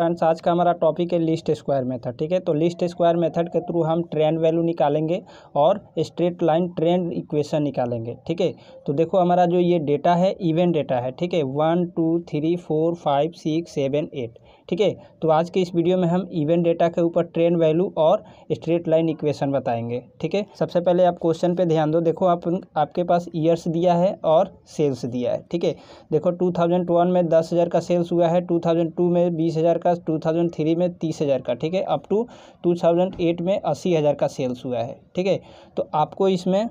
friends आज का हमारा टॉपिक है लिस्ट स्क्वायर मेथड ठीक है तो लिस्ट स्क्वायर मेथड के थ्रू हम ट्रेंड वैल्यू निकालेंगे और स्ट्रेट लाइन ट्रेंड इक्वेशन निकालेंगे ठीक है तो देखो हमारा जो ये डेटा है इवेंट डेटा है ठीक है one two three four five six seven eight ठीक है तो आज के इस वीडियो में हम इवेंट डेटा के ऊपर ट्रेंड वैल्यू और स्ट्रेट लाइन इक्वेशन बताएंगे ठीक है सबसे पहले आप क्वेश्चन पे ध्यान दो देखो आप आपके पास ईयर्स दिया है और सेल्स दिया है ठीक है देखो 2001 में दस हज़ार का सेल्स हुआ है 2002 में बीस हज़ार का 2003 में तीस हज़ार का ठीक है अप टू 2008 में अस्सी हज़ार का सेल्स हुआ है ठीक है तो आपको इसमें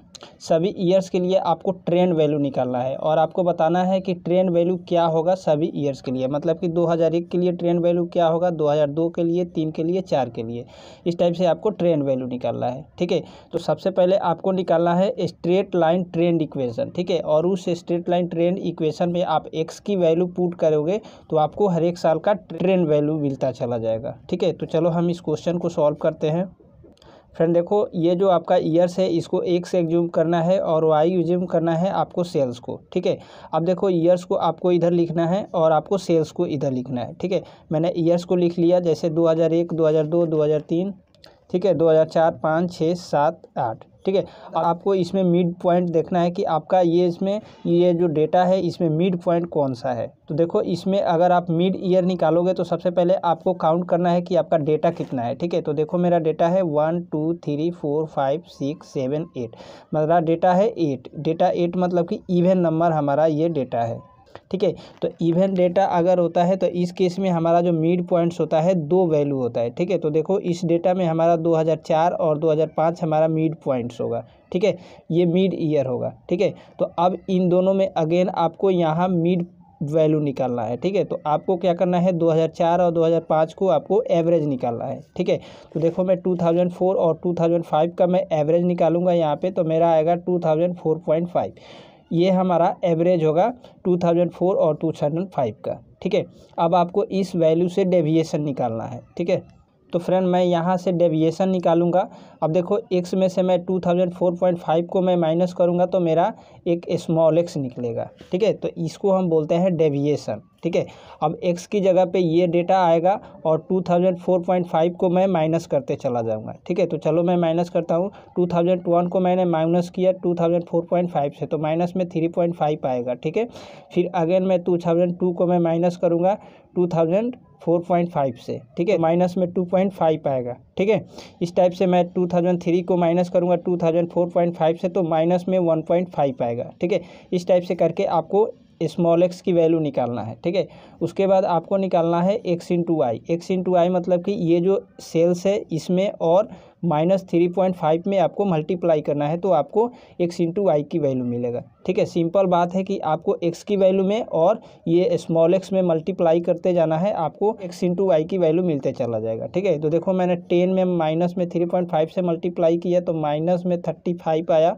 सभी ईयर्स के लिए आपको ट्रेंड वैल्यू निकालना है और आपको बताना है कि ट्रेंड वैल्यू क्या होगा सभी ईयर्स के लिए मतलब कि दो के लिए ट्रेंड वैल्यू क्या होगा 2002 के लिए तीन के लिए चार के लिए इस टाइप से आपको ट्रेंड वैल्यू निकालना है ठीक है तो सबसे पहले आपको निकालना है स्ट्रेट लाइन ट्रेंड इक्वेशन ठीक है और उस स्ट्रेट लाइन ट्रेंड इक्वेशन में आप एक्स की वैल्यू पुट करोगे तो आपको हर एक साल का ट्रेंड वैल्यू मिलता चला जाएगा ठीक है तो चलो हम इस क्वेश्चन को सॉल्व करते हैं फ्रेंड देखो ये जो आपका ईयर्स है इसको एक से एग्ज्यूम करना है और वाई एग्जूम करना है आपको सेल्स को ठीक है अब देखो ईयर्स को आपको इधर लिखना है और आपको सेल्स को इधर लिखना है ठीक है मैंने ईयर्स को लिख लिया जैसे 2001 2002 2003 ठीक है दो हज़ार चार पाँच छः सात आठ ठीक है और आपको इसमें मिड पॉइंट देखना है कि आपका ये इसमें ये जो डेटा है इसमें मिड पॉइंट कौन सा है तो देखो इसमें अगर आप मिड ईयर निकालोगे तो सबसे पहले आपको काउंट करना है कि आपका डेटा कितना है ठीक है तो देखो मेरा डेटा है one two three four five six seven eight मेरा डेटा है एट डेटा एट मतलब कि ईवेन नंबर हमारा ये डेटा है ठीक है तो इवेंट डेटा अगर होता है तो इस केस में हमारा जो मिड पॉइंट्स होता है दो वैल्यू होता है ठीक है तो देखो इस डेटा में हमारा 2004 और 2005 हमारा मिड पॉइंट्स होगा ठीक है ये मिड ईयर होगा ठीक है तो अब इन दोनों में अगेन आपको यहाँ मिड वैल्यू निकालना है ठीक है तो आपको क्या करना है 2004 और 2005 को आपको एवरेज निकालना है ठीक है तो देखो मैं 2004 और 2005 का मैं एवरेज निकालूंगा यहाँ पे तो मेरा आएगा 2004.5 ये हमारा एवरेज होगा 2004 और 2005 का ठीक है अब आपको इस वैल्यू से डेविएशन निकालना है ठीक है तो फ्रेंड मैं यहाँ से डेविएशन निकालूंगा अब देखो एक्स में से मैं 2004.5 को मैं माइनस करूँगा तो मेरा एक स्मॉल एक्स निकलेगा ठीक है तो इसको हम बोलते हैं डेविएशन ठीक है अब एक्स की जगह पे ये डेटा आएगा और 2004.5 को मैं माइनस करते चला जाऊंगा ठीक है तो चलो मैं माइनस करता हूँ 2001 को मैंने माइनस किया 2004.5 से तो माइनस में 3.5 आएगा ठीक है फिर अगेन मैं 2002 को मैं माइनस करूँगा 2004.5 से ठीक है माइनस में 2.5 आएगा ठीक है इस टाइप से मैं 2003 को माइनस करूँगा 2004.5 से तो माइनस में 1.5 आएगा ठीक है इस टाइप से करके आपको स्मॉल एक्स की वैल्यू निकालना है ठीक है उसके बाद आपको निकालना है X into I X into I मतलब कि ये जो सेल्स है इसमें और माइनस थ्री पॉइंट फाइव में आपको मल्टीप्लाई करना है तो आपको एक्स इंटू आई की वैल्यू मिलेगा ठीक है सिंपल बात है कि आपको एक्स की वैल्यू में और ये स्मॉल एक्स में मल्टीप्लाई करते जाना है आपको एक्स इंटू आई की वैल्यू मिलते चला जाएगा ठीक है तो देखो मैंने टेन में माइनस में थ्री पॉइंट फाइव से मल्टीप्लाई किया तो माइनस में थर्टी फाइव आया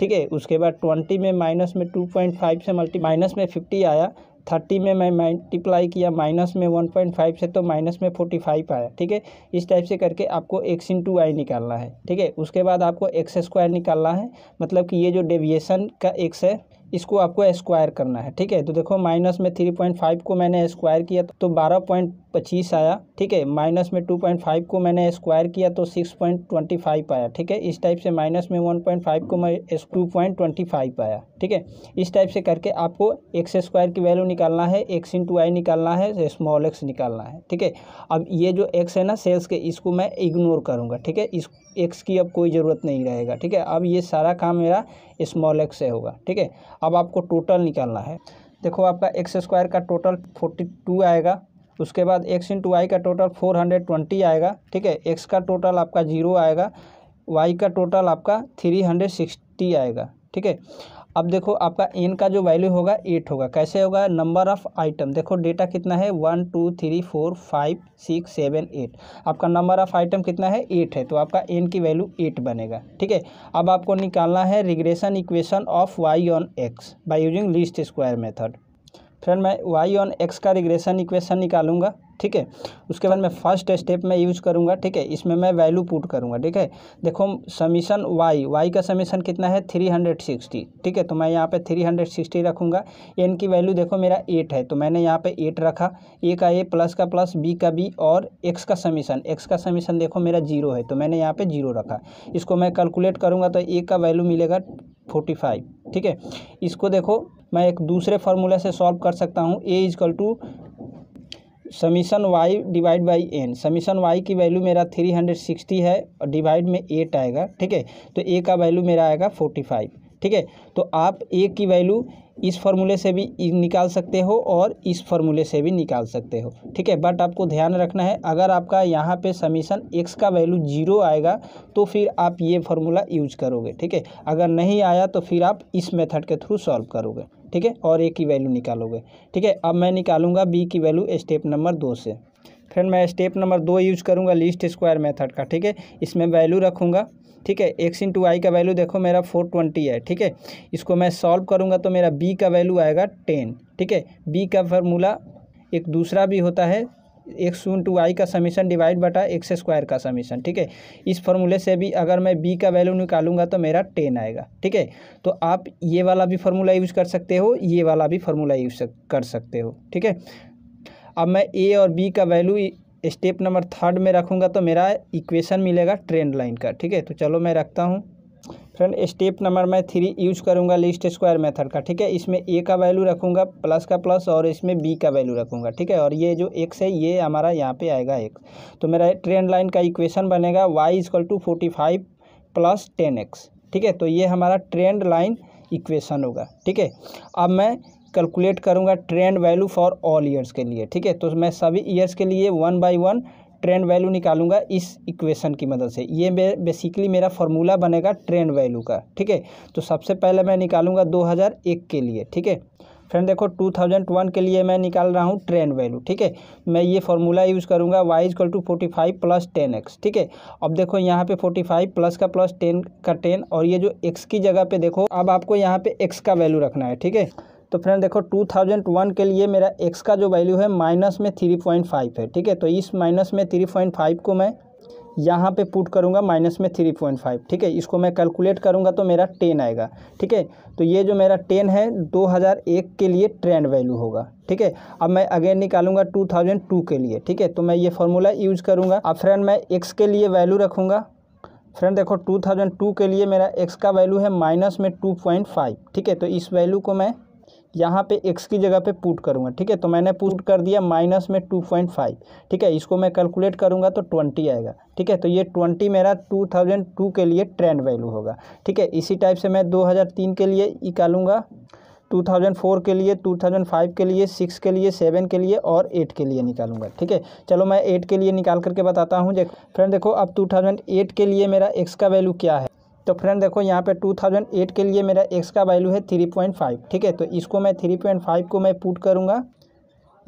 ठीक है उसके बाद ट्वेंटी में माइनस में टू पॉइंट फाइव से मल्टी माइनस में फिफ्टी आया थर्टी में मैं मल्टीप्लाई किया माइनस में वन पॉइंट फाइव से तो माइनस में फोर्टी फाइव आया ठीक है इस टाइप से करके आपको एक्स इन टू आई निकालना है ठीक है उसके बाद आपको एक्स स्क्वायर निकालना है मतलब कि ये जो डेविएशन का एक्स है इसको आपको स्क्वायर करना है ठीक है तो देखो माइनस में थ्री पॉइंट फाइव को मैंने स्क्वायर किया तो बारह पॉइंट पच्चीस आया ठीक है माइनस में टू पॉइंट फाइव को मैंने स्क्वायर किया तो सिक्स पॉइंट ट्वेंटी फाइव आया ठीक है इस टाइप से माइनस में वन पॉइंट फाइव को मैं टू पॉइंट ट्वेंटी फाइव आया ठीक है इस टाइप से करके आपको एक्स स्क्वायर की वैल्यू निकालना है एक्स इन टू आई निकालना है स्मॉल एक्स निकालना है ठीक है अब ये जो एक्स है ना सेल्स के इसको मैं इग्नोर करूँगा ठीक है इस एक्स की अब कोई ज़रूरत नहीं रहेगा ठीक है अब ये सारा काम मेरा स्मॉल एक्स से होगा ठीक है अब आपको टोटल निकालना है देखो आपका एक्स स्क्वायर का टोटल फोर्टी टू आएगा उसके बाद एक्स इंटू वाई का टोटल फोर हंड्रेड ट्वेंटी आएगा ठीक है एक्स का टोटल आपका जीरो आएगा वाई का टोटल आपका थ्री हंड्रेड सिक्सटी आएगा ठीक है अब देखो आपका एन का जो वैल्यू होगा एट होगा कैसे होगा नंबर ऑफ़ आइटम देखो डेटा कितना है one two three four five six seven eight आपका नंबर ऑफ़ आइटम कितना है एट है तो आपका एन की वैल्यू एट बनेगा ठीक है अब आपको निकालना है regression equation of Y on X by using least square method friend मैं वाई ऑन एक्स का रिग्रेशन इक्वेशन निकालूंगा ठीक है उसके बाद मैं फर्स्ट स्टेप में यूज करूंगा ठीक है इसमें मैं वैल्यू पुट करूंगा ठीक है देखो समीशन वाई वाई का समीशन कितना है थ्री हंड्रेड सिक्सटी ठीक है तो मैं यहाँ पे थ्री हंड्रेड सिक्सटी रखूँगा एन की वैल्यू देखो मेरा एट है तो मैंने यहाँ पे एट रखा ए का ए प्लस का प्लस बी का बी और एक्स का समीशन एक्स का समीशन देखो मेरा जीरो है तो मैंने यहाँ पर जीरो रखा इसको मैं कैलकुलेट करूँगा तो ए का वैल्यू मिलेगा फोर्टी फाइव ठीक है इसको देखो मैं एक दूसरे फार्मूला से सॉल्व कर सकता हूँ A equal to summation Y divide by N summation Y की वैल्यू मेरा थ्री हंड्रेड सिक्सटी है और डिवाइड में एट आएगा ठीक है तो ए का वैल्यू मेरा आएगा फोर्टी फाइव ठीक है तो आप ए की वैल्यू इस फॉर्मूले से भी निकाल सकते हो और इस फॉर्मूले से भी निकाल सकते हो ठीक है बट आपको ध्यान रखना है अगर आपका यहाँ पे समीशन एक्स का वैल्यू जीरो आएगा तो फिर आप ये फार्मूला यूज करोगे ठीक है अगर नहीं आया तो फिर आप इस मेथड के थ्रू सॉल्व करोगे ठीक है और ए की वैल्यू निकालोगे ठीक है अब मैं निकालूंगा बी की वैल्यू स्टेप नंबर दो से फ्रेंड मैं स्टेप नंबर दो यूज करूँगा लीस्ट स्क्वायर मेथड का ठीक है इसमें वैल्यू रखूँगा ठीक है एक्स इन टू आई का वैल्यू देखो मेरा फोर ट्वेंटी है ठीक है इसको मैं सॉल्व करूँगा तो मेरा बी का वैल्यू आएगा टेन ठीक है बी का फार्मूला एक दूसरा भी होता है एक्स इन टू आई का समीशन डिवाइड बटा एक्स स्क्वायर का समीशन ठीक है इस फार्मूले से भी अगर मैं बी का वैल्यू निकालूंगा तो मेरा टेन आएगा ठीक है तो आप ये वाला भी फार्मूला यूज़ कर सकते हो ये वाला भी फार्मूला यूज कर सकते हो ठीक है अब मैं ए और बी का वैल्यू स्टेप नंबर थर्ड में रखूँगा तो मेरा इक्वेशन मिलेगा ट्रेंड लाइन का ठीक है तो चलो मैं रखता हूँ फ्रेंड स्टेप नंबर मैं थ्री यूज करूँगा लिस्ट स्क्वायर मेथड का ठीक है इसमें ए का वैल्यू रखूँगा प्लस का प्लस और इसमें बी का वैल्यू रखूँगा ठीक है और ये जो एक्स है ये हमारा यहाँ पे आएगा एक्स तो मेरा ट्रेंड लाइन का इक्वेशन बनेगा y equal to forty five plus ten x ठीक है तो ये हमारा ट्रेंड लाइन इक्वेशन होगा ठीक है अब मैं कैलकुलेट करूँगा trend value for all years के लिए ठीक है तो मैं सभी ईयर्स के लिए one by one trend value निकालूंगा इस इक्वेशन की मदद से ये बेसिकली मेरा फॉर्मूला बनेगा ट्रेंड वैल्यू का ठीक है तो सबसे पहले मैं निकालूंगा 2001 के लिए ठीक है फ्रेंड देखो 2001 के लिए मैं निकाल रहा हूँ ट्रेंड वैल्यू ठीक है मैं ये फॉर्मूला यूज़ करूँगा y equal to forty five plus ten x ठीक है अब देखो यहाँ पे फोर्टी फाइव प्लस का प्लस टेन का टेन और ये जो एक्स की जगह पे देखो अब आपको यहाँ पे एक्स का वैल्यू रखना है ठीक है तो फ्रेंड देखो टू थाउजेंड वन के लिए मेरा एक्स का जो वैल्यू है माइनस में थ्री पॉइंट फाइव है ठीक है तो इस माइनस में थ्री पॉइंट फाइव को मैं यहाँ पे पुट करूँगा माइनस में थ्री पॉइंट फाइव ठीक है इसको मैं कैलकुलेट करूँगा तो मेरा टेन आएगा ठीक है तो ये जो मेरा टेन है दो हज़ार एक के लिए ट्रेंड वैल्यू होगा ठीक है अब मैं अगेन निकालूंगा टू थाउजेंड टू के लिए ठीक है तो मैं ये फार्मूला यूज करूँगा अब फ्रेंड मैं एक्स के लिए वैल्यू रखूँगा फ्रेंड देखो टू थाउजेंड टू के लिए मेरा एक्स का वैल्यू है माइनस में टू पॉइंट फाइव ठीक है तो इस वैल्यू को मैं यहाँ पे x की जगह पे पुट करूँगा ठीक है तो मैंने पुट कर दिया माइनस में टू पॉइंट फाइव ठीक है इसको मैं कैलकुलेट करूँगा तो ट्वेंटी आएगा ठीक है तो ये ट्वेंटी मेरा टू थाउजेंड टू के लिए ट्रेंड वैल्यू होगा ठीक है इसी टाइप से मैं दो हज़ार तीन के लिए निकालूँगा फोर के लिए टू थाउजेंड फाइव के लिए सिक्स के लिए सेवन के लिए और एट के लिए निकालूंगा ठीक है चलो मैं एट के लिए निकाल करके बताता हूँ देख फ्रेंड देखो अब टू थाउजेंड एट के लिए मेरा एक्स का वैल्यू क्या है तो फ्रेंड देखो यहाँ पे 2008 के लिए मेरा एक्स का वैल्यू है 3.5 ठीक है तो इसको मैं 3.5 को मैं पुट करूँगा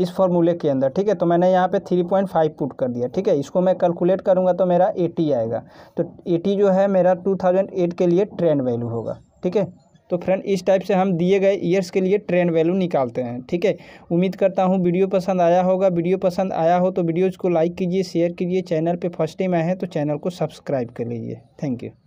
इस फॉर्मूले के अंदर ठीक है तो मैंने यहाँ पे 3.5 पुट कर दिया ठीक है इसको मैं कैलकुलेट करूँगा तो मेरा 80 आएगा तो 80 जो है मेरा 2008 के लिए ट्रेंड वैल्यू होगा ठीक है तो फ्रेंड इस टाइप से हम दिए गए ईयर्स के लिए ट्रेंड वैल्यू निकालते हैं ठीक है उम्मीद करता हूँ वीडियो पसंद आया होगा वीडियो पसंद आया हो तो वीडियोज़ को लाइक कीजिए शेयर कीजिए चैनल पर फर्स्ट टाइम आए हैं तो चैनल को सब्सक्राइब कर लीजिए थैंक यू